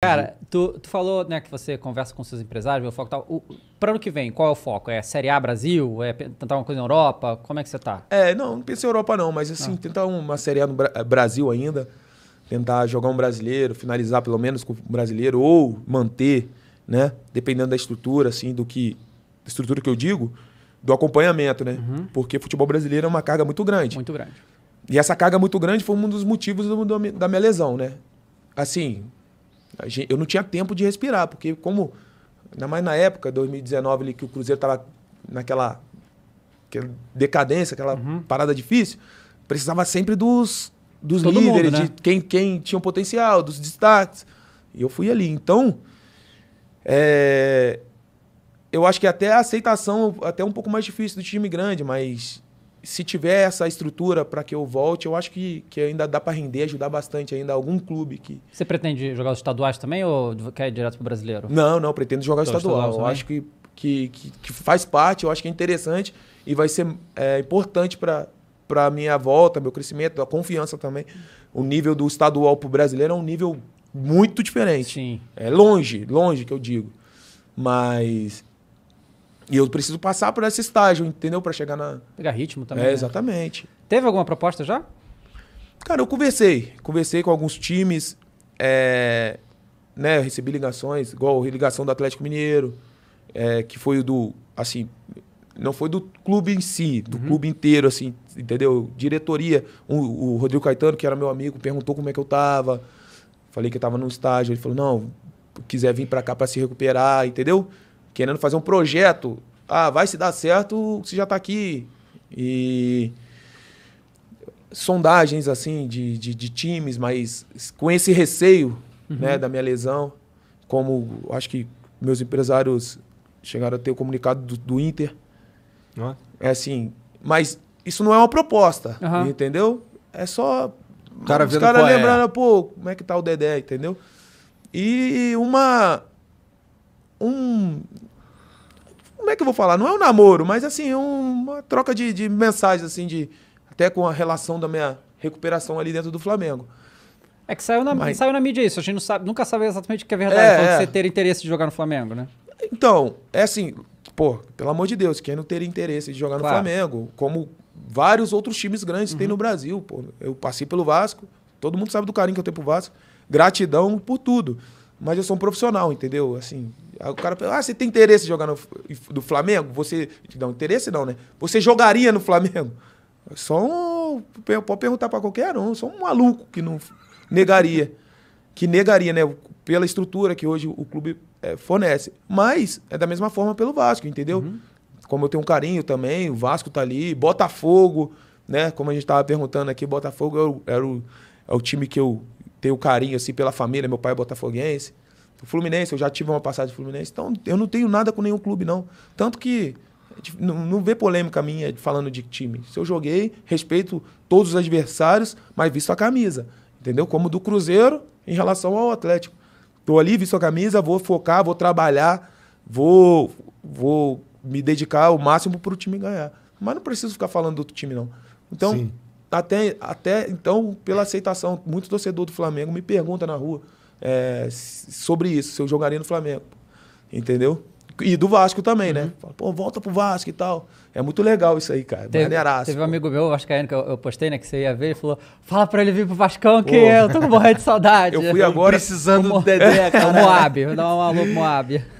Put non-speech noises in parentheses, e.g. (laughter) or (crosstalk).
Cara, tu, tu falou né, que você conversa com seus empresários, vê o foco e tal. Para ano que vem, qual é o foco? É Série A Brasil? É tentar uma coisa na Europa? Como é que você tá? É, não, não pensei em Europa não, mas assim, ah. tentar uma Série A no Bra Brasil ainda, tentar jogar um brasileiro, finalizar pelo menos com um brasileiro, ou manter, né? Dependendo da estrutura, assim, do que. Da estrutura que eu digo, do acompanhamento, né? Uhum. Porque futebol brasileiro é uma carga muito grande. Muito grande. E essa carga muito grande foi um dos motivos do, do, da minha lesão, né? Assim, Gente, eu não tinha tempo de respirar, porque como ainda mais na época 2019 ali que o Cruzeiro estava naquela, naquela decadência, aquela uhum. parada difícil, precisava sempre dos dos líderes, mundo, né? de quem quem tinha um potencial, dos destaques. E eu fui ali. Então, é, eu acho que até a aceitação até um pouco mais difícil do time grande, mas se tiver essa estrutura para que eu volte, eu acho que, que ainda dá para render, ajudar bastante ainda algum clube que. Você pretende jogar os estaduais também ou quer ir direto para o brasileiro? Não, não, pretendo jogar então, estaduais. estadual. estadual eu acho que, que, que, que, faz parte, eu acho que é interessante e vai ser é, importante para a minha volta, meu crescimento, a confiança também. O nível do estadual para o brasileiro é um nível muito diferente. Sim. É longe, longe que eu digo. Mas e eu preciso passar por esse estágio, entendeu? Para chegar na. Pegar ritmo também. É, né? exatamente. Teve alguma proposta já? Cara, eu conversei. Conversei com alguns times. É, né, recebi ligações, igual ligação do Atlético Mineiro, é, que foi o do. Assim, não foi do clube em si, do uhum. clube inteiro, assim, entendeu? Diretoria. O, o, Rodrigo Caetano, que era meu amigo, perguntou como é que eu tava. Falei que eu tava num estágio. Ele falou: não, quiser vir para cá para se recuperar, entendeu? querendo fazer um projeto. Ah, vai se dar certo, você já está aqui. E sondagens assim de, de, de, times, mas com esse receio uhum. né, da minha lesão, como acho que meus empresários chegaram a ter o comunicado do, do Inter. Uhum. É assim, mas isso não é uma proposta, uhum. entendeu? É só o cara os caras é. lembrando, é. pô, como é que tá o Dedé, entendeu? E uma um como é que eu vou falar? Não é um namoro, mas assim, é uma troca de, de mensagens, assim, de. Até com a relação da minha recuperação ali dentro do Flamengo. É que saiu na, mas... saiu na mídia isso, a gente não sabe, nunca sabe exatamente o que é verdade, é, é. você ter interesse de jogar no Flamengo, né? Então, é assim, pô, pelo amor de Deus, quem não teria interesse de jogar claro. no Flamengo? Como vários outros times grandes uhum. tem no Brasil, pô. Eu passei pelo Vasco, todo mundo sabe do carinho que eu tenho pro Vasco. Gratidão por tudo. Mas eu sou um profissional, entendeu? Assim, o cara ah, você tem interesse em jogar no do Flamengo? Você. Não, interesse não, né? Você jogaria no Flamengo? Só um. Pode perguntar para qualquer um, só um maluco que não negaria. Que negaria, né? Pela estrutura que hoje o clube é, fornece. Mas é da mesma forma pelo Vasco, entendeu? Uhum. Como eu tenho um carinho também, o Vasco tá ali, Botafogo, né? Como a gente tava perguntando aqui, Botafogo era é o, era o, é o time que eu ter o carinho assim pela família, meu pai é botafoguense. O Fluminense, eu já tive uma passagem do Fluminense. Então, eu não tenho nada com nenhum clube, não. Tanto que não, não vê polêmica minha falando de time. Se eu joguei, respeito todos os adversários, mas visto a camisa. Entendeu? Como do Cruzeiro em relação ao Atlético. Estou ali, visto a camisa, vou focar, vou trabalhar, vou, vou me dedicar o máximo para o time ganhar. Mas não preciso ficar falando do outro time, não. Então, Sim. Até, até então, pela aceitação, muito torcedor do Flamengo me pergunta na rua é, sobre isso, se eu jogaria no Flamengo. Entendeu? E do Vasco também, né? uhum. né? Fala, pô, volta pro Vasco e tal. É muito legal isso aí, cara. Teve, Teve um amigo meu, Vascaíno, que eu, eu, postei, né? Que você ia ver, ele falou: fala pra ele vir pro Vascão, que pô. eu tô morrendo de saudade. Eu fui agora precisando do Dedé, (laughs) cara. O Moab, vou dar uma alô pro Moab.